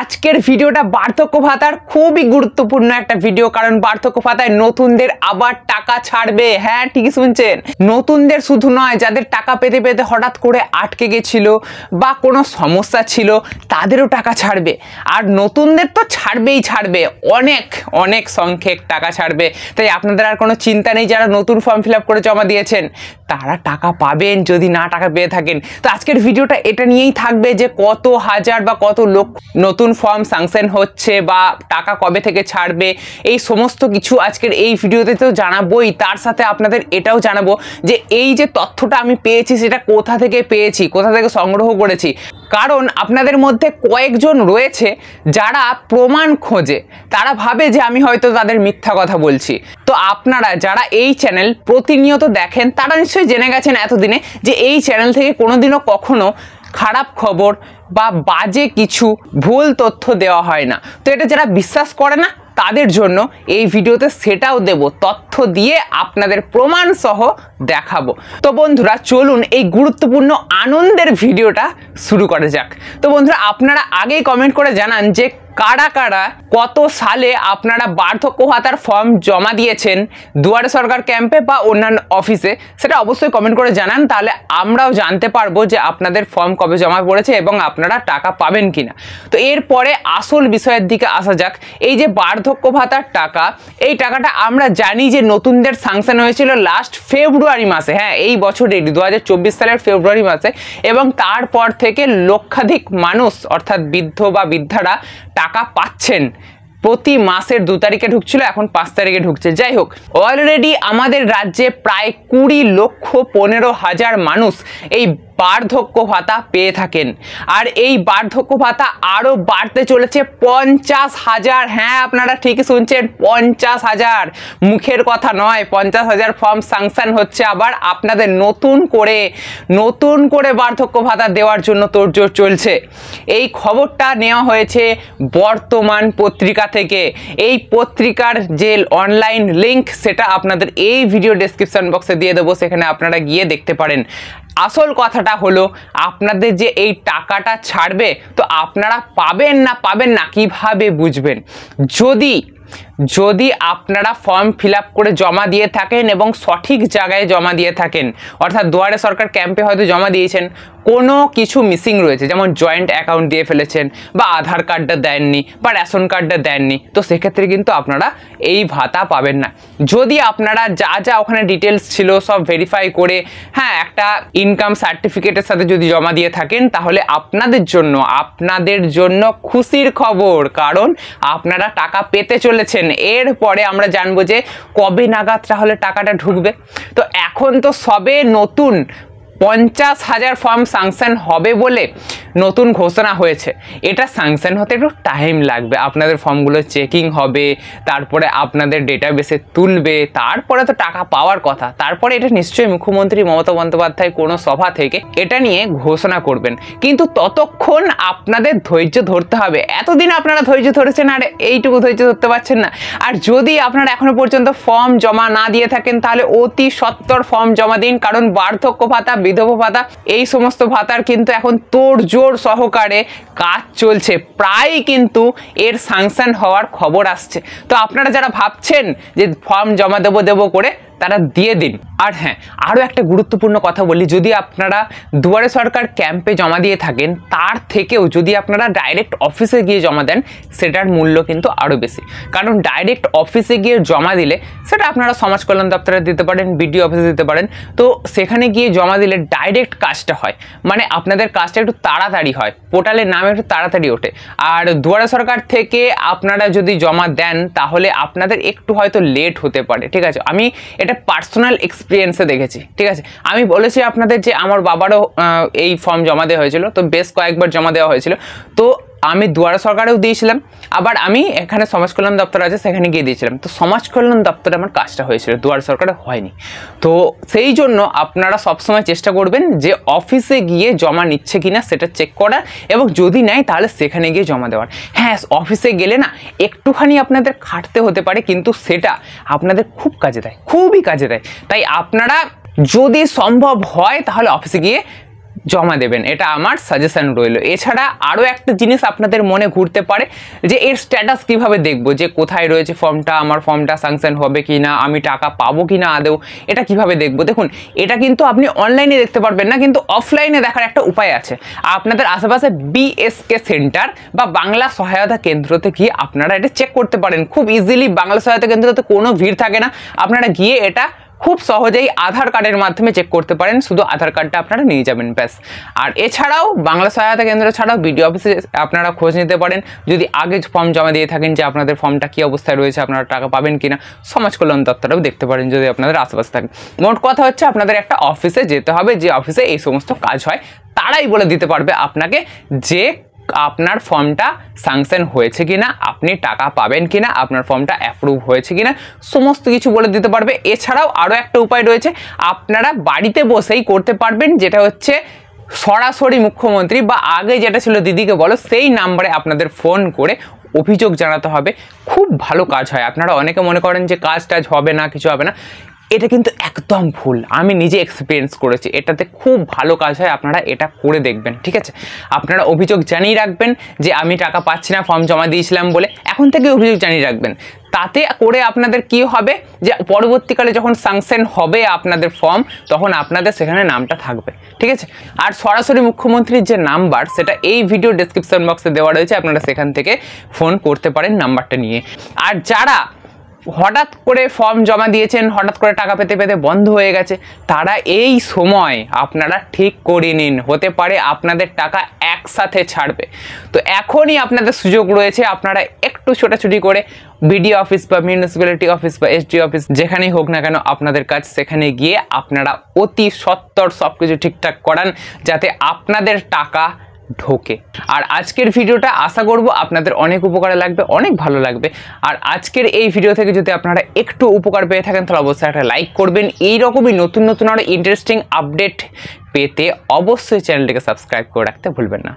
আজকের ভিডিওটা বার্ধক্য ভাতার খুবই গুরুত্বপূর্ণ একটা ভিডিও কারণ বার্ধক্য ভাতায় নতুনদের আবার টাকা ছাড়বে হ্যাঁ ঠিকই শুনছেন নতুনদের শুধু নয় যাদের টাকা পেতে পেতে হঠাৎ করে আটকে গেছিল বা কোনো সমস্যা ছিল তাদেরও টাকা ছাড়বে আর নতুনদের তো ছাড়বেই ছাড়বে অনেক অনেক সংখ্যক টাকা ছাড়বে তাই আপনাদের আর কোনো চিন্তা নেই যারা নতুন ফর্ম ফিল আপ করে জমা দিয়েছেন তারা টাকা পাবেন যদি না টাকা পেয়ে থাকেন তো আজকের ভিডিওটা এটা নিয়েই থাকবে যে কত হাজার বা কত লোক নতুন ফর্ম সাংশন হচ্ছে বা টাকা কবে থেকে ছাড়বে এই সমস্ত কিছু আজকের এই ভিডিওতে তো জানাবোই তার সাথে আপনাদের এটাও জানাবো যে এই যে তথ্যটা আমি পেয়েছি সেটা কোথা থেকে পেয়েছি কোথা থেকে সংগ্রহ করেছি কারণ আপনাদের মধ্যে কয়েকজন রয়েছে যারা প্রমাণ খোঁজে তারা ভাবে যে আমি হয়তো তাদের মিথ্যা কথা বলছি তো আপনারা যারা এই চ্যানেল প্রতিনিয়ত দেখেন তারা নিশ্চয়ই জেনে গেছেন এতদিনে যে এই চ্যানেল থেকে কোনোদিনও কখনো খারাপ খবর বা বাজে কিছু ভুল তথ্য দেওয়া হয় না তো এটা যারা বিশ্বাস করে না তাদের জন্য এই ভিডিওতে সেটাও দেব তথ্য দিয়ে আপনাদের প্রমাণ সহ দেখাবো তো বন্ধুরা চলুন এই গুরুত্বপূর্ণ আনন্দের ভিডিওটা শুরু করা যাক তো বন্ধুরা আপনারা আগেই কমেন্ট করে জানান যে কারা কারা কত সালে আপনারা বার্ধক্য ভাতার ফর্ম জমা দিয়েছেন দুয়ারে সরকার ক্যাম্পে বা অন্যান্য অফিসে সেটা অবশ্যই কমেন্ট করে জানান তাহলে আমরাও জানতে পারবো যে আপনাদের ফর্ম কবে জমা পড়েছে এবং আপনারা টাকা পাবেন কি না তো এরপরে আসল বিষয়ের দিকে আসা যাক এই যে বার্ধক্য ভাতার টাকা এই টাকাটা আমরা জানি যে নতুনদের সাংশন হয়েছিল লাস্ট ফেব্রুয়ারি মাসে হ্যাঁ এই বছরেরই দু হাজার সালের ফেব্রুয়ারি মাসে এবং তারপর থেকে লক্ষাধিক মানুষ অর্থাৎ বৃদ্ধ বা বৃদ্ধারা টাকা পাচ্ছেন প্রতি মাসের দু তারিখে ঢুকছিল এখন পাঁচ তারিখে ঢুকছে যাই হোক অলরেডি আমাদের রাজ্যে প্রায় কুড়ি লক্ষ পনেরো হাজার মানুষ এই বার্ধক্য ভাতা পেয়ে থাকেন আর এই বার্ধক্য ভাতা আরও বাড়তে চলেছে পঞ্চাশ হাজার হ্যাঁ আপনারা ঠিকই শুনছেন পঞ্চাশ হাজার মুখের কথা নয় পঞ্চাশ হাজার ফর্ম সাংশন হচ্ছে আবার আপনাদের নতুন করে নতুন করে বার্ধক্য ভাতা দেওয়ার জন্য তোড়জোড় চলছে এই খবরটা নেওয়া হয়েছে বর্তমান পত্রিকা থেকে এই পত্রিকার যে অনলাইন লিংক সেটা আপনাদের এই ভিডিও ডেসক্রিপশন বক্সে দিয়ে দেবো সেখানে আপনারা গিয়ে দেখতে পারেন আসল কথাটা হলো আপনাদের যে এই টাকাটা ছাড়বে তো আপনারা পাবেন না পাবেন না কিভাবে বুঝবেন যদি যদি আপনারা ফর্ম ফিল করে জমা দিয়ে থাকেন এবং সঠিক জায়গায় জমা দিয়ে থাকেন অর্থাৎ দুয়ারে সরকার ক্যাম্পে হয়তো জমা দিয়েছেন কোনো কিছু মিসিং রয়েছে যেমন জয়েন্ট অ্যাকাউন্ট দিয়ে ফেলেছেন বা আধার কার্ডটা দেননি বা রেশন কার্ডটা দেননি তো সেক্ষেত্রে কিন্তু আপনারা এই ভাতা পাবেন না যদি আপনারা যা যা ওখানে ডিটেলস ছিল সব ভেরিফাই করে হ্যাঁ একটা ইনকাম সার্টিফিকেটের সাথে যদি জমা দিয়ে থাকেন তাহলে আপনাদের জন্য আপনাদের জন্য খুশির খবর কারণ আপনারা টাকা পেতে চলেছেন এরপরে আমরা জানবো যে কবে নাগাদ তাহলে টাকাটা ঢুকবে তো এখন তো সবে নতুন পঞ্চাশ হাজার ফর্ম সাংশন হবে বলে নতুন ঘোষণা হয়েছে এটা সাংশন হতে একটু টাইম লাগবে আপনাদের ফর্মগুলো চেকিং হবে তারপরে আপনাদের ডেটা বেসে তুলবে তারপরে তো টাকা পাওয়ার কথা তারপরে এটা নিশ্চয়ই মুখ্যমন্ত্রী মমতা বন্দ্যোপাধ্যায় কোনো সভা থেকে এটা নিয়ে ঘোষণা করবেন কিন্তু ততক্ষণ আপনাদের ধৈর্য ধরতে হবে এতদিন আপনারা ধৈর্য ধরেছেন আর এইটুকু ধৈর্য ধরতে পারছেন না আর যদি আপনারা এখনও পর্যন্ত ফর্ম জমা না দিয়ে থাকেন তাহলে অতি সত্তর ফর্ম জমা দিন কারণ বার্ধক্য ভাতা বিধবা ভাতা এই সমস্ত ভাতার কিন্তু এখন তোড়জোড় সহকারে কাজ চলছে প্রায় কিন্তু এর সাংশন হওয়ার খবর আসছে তো আপনারা যারা ভাবছেন যে ফর্ম জমা দেবো দেবো করে তারা দিয়ে দিন আর হ্যাঁ আরও একটা গুরুত্বপূর্ণ কথা বলি যদি আপনারা দুয়ারে সরকার ক্যাম্পে জমা দিয়ে থাকেন তার থেকেও যদি আপনারা ডাইরেক্ট অফিসে গিয়ে জমা দেন সেটার মূল্য কিন্তু আরও বেশি কারণ ডাইরেক্ট অফিসে গিয়ে জমা দিলে সেটা আপনারা সমাজ কল্যাণ দপ্তরে দিতে পারেন বিডিও অফিসে দিতে পারেন তো সেখানে গিয়ে জমা দিলে ডাইরেক্ট কাজটা হয় মানে আপনাদের কাজটা একটু তাড়াতাড়ি হয় পোর্টালের নাম একটু তাড়াতাড়ি ওঠে আর দুয়ারে সরকার থেকে আপনারা যদি জমা দেন তাহলে আপনাদের একটু হয়তো লেট হতে পারে ঠিক আছে আমি এটা এটা পার্সোনাল এক্সপিরিয়েন্সে দেখেছি ঠিক আছে আমি বলেছি আপনাদের যে আমার বাবারও এই ফর্ম জমা দেওয়া হয়েছিল তো বেশ কয়েকবার জমা দেওয়া হয়েছিল তো আমি দুয়ারা সরকারেও দিয়েছিলাম আবার আমি এখানে সমাজ কল্যাণ দপ্তর আছে সেখানে গিয়ে দিয়েছিলাম তো সমাজ কল্যাণ দপ্তরে আমার কাজটা হয়েছিল দুয়ার সরকারে হয়নি তো সেই জন্য আপনারা সবসময় চেষ্টা করবেন যে অফিসে গিয়ে জমা নিচ্ছে কি না সেটা চেক করার এবং যদি নেয় তাহলে সেখানে গিয়ে জমা দেওয়ার হ্যাঁ অফিসে গেলে না একটুখানি আপনাদের খাটতে হতে পারে কিন্তু সেটা আপনাদের খুব কাজে দেয় খুবই কাজে দেয় তাই আপনারা যদি সম্ভব হয় তাহলে অফিসে গিয়ে জমা দেবেন এটা আমার সাজেশান রইল এছাড়া আরও একটা জিনিস আপনাদের মনে ঘুরতে পারে যে এর স্ট্যাটাস কিভাবে দেখব যে কোথায় রয়েছে ফর্মটা আমার ফর্মটা স্যাংশন হবে কি না আমি টাকা পাবো কি না আদেও এটা কিভাবে দেখব দেখুন এটা কিন্তু আপনি অনলাইনে দেখতে পারবেন না কিন্তু অফলাইনে দেখার একটা উপায় আছে আপনাদের আশেপাশে বিএসকে সেন্টার বা বাংলা সহায়তা কেন্দ্রতে গিয়ে আপনারা এটা চেক করতে পারেন খুব ইজিলি বাংলা সহায়তা কেন্দ্রতে কোনো ভিড় থাকে না আপনারা গিয়ে এটা খুব সহজেই আধার কার্ডের মাধ্যমে চেক করতে পারেন শুধু আধার কার্ডটা আপনারা নিয়ে যাবেন ব্যাস আর এছাড়াও বাংলা সহায়তা কেন্দ্র ছাড়াও বিডিও অফিসে আপনারা খোঁজ নিতে পারেন যদি আগে ফর্ম জমা দিয়ে থাকেন যে আপনাদের ফর্মটা কী অবস্থায় রয়েছে আপনারা টাকা পাবেন না সমাজ কল্যাণ দপ্তরেও দেখতে পারেন যদি আপনাদের আশেপাশে থাকে মোট কথা হচ্ছে আপনাদের একটা অফিসে যেতে হবে যে অফিসে এই সমস্ত কাজ হয় তারাই বলে দিতে পারবে আপনাকে যে আপনার ফর্মটা সাংশন হয়েছে কি না আপনি টাকা পাবেন কি না আপনার ফর্মটা অ্যাপ্রুভ হয়েছে কি না সমস্ত কিছু বলে দিতে পারবে এছাড়াও আরও একটা উপায় রয়েছে আপনারা বাড়িতে বসেই করতে পারবেন যেটা হচ্ছে সরাসরি মুখ্যমন্ত্রী বা আগে যেটা ছিল দিদিকে বলো সেই নাম্বারে আপনাদের ফোন করে অভিযোগ জানাতে হবে খুব ভালো কাজ হয় আপনারা অনেকে মনে করেন যে কাজ টাজ হবে না কিছু হবে না এটা কিন্তু একদম ভুল আমি নিজে এক্সপিরিয়েন্স করেছি এটাতে খুব ভালো কাজ হয় আপনারা এটা করে দেখবেন ঠিক আছে আপনারা অভিযোগ জানিয়ে রাখবেন যে আমি টাকা পাচ্ছি না ফর্ম জমা দিয়েছিলাম বলে এখন থেকে অভিযোগ জানিয়ে রাখবেন তাতে করে আপনাদের কি হবে যে পরবর্তীকালে যখন সাংশন হবে আপনাদের ফর্ম তখন আপনাদের সেখানে নামটা থাকবে ঠিক আছে আর সরাসরি মুখ্যমন্ত্রীর যে নাম্বার সেটা এই ভিডিও ডেসক্রিপশন বক্সে দেওয়া রয়েছে আপনারা সেখান থেকে ফোন করতে পারেন নাম্বারটা নিয়ে আর যারা হঠাৎ করে ফর্ম জমা দিয়েছেন হঠাৎ করে টাকা পেতে পেতে বন্ধ হয়ে গেছে তারা এই সময় আপনারা ঠিক করে নিন হতে পারে আপনাদের টাকা একসাথে ছাড়বে তো এখনই আপনাদের সুযোগ রয়েছে আপনারা একটু ছোটাছুটি করে বিডিও অফিস বা মিউনিসিপ্যালিটি অফিস বা এসডি অফিস যেখানেই হোক না কেন আপনাদের কাজ সেখানে গিয়ে আপনারা অতি সত্তর সব কিছু ঠিকঠাক করান যাতে আপনাদের টাকা ঢোকে আর আজকের ভিডিওটা আশা করব আপনাদের অনেক উপকারে লাগবে অনেক ভালো লাগবে আর আজকের এই ভিডিও থেকে যদি আপনারা একটু উপকার পেয়ে থাকেন তাহলে অবশ্যই একটা লাইক করবেন এই রকমই নতুন নতুন আরও ইন্টারেস্টিং আপডেট পেতে অবশ্যই চ্যানেলটিকে সাবস্ক্রাইব করে রাখতে ভুলবেন না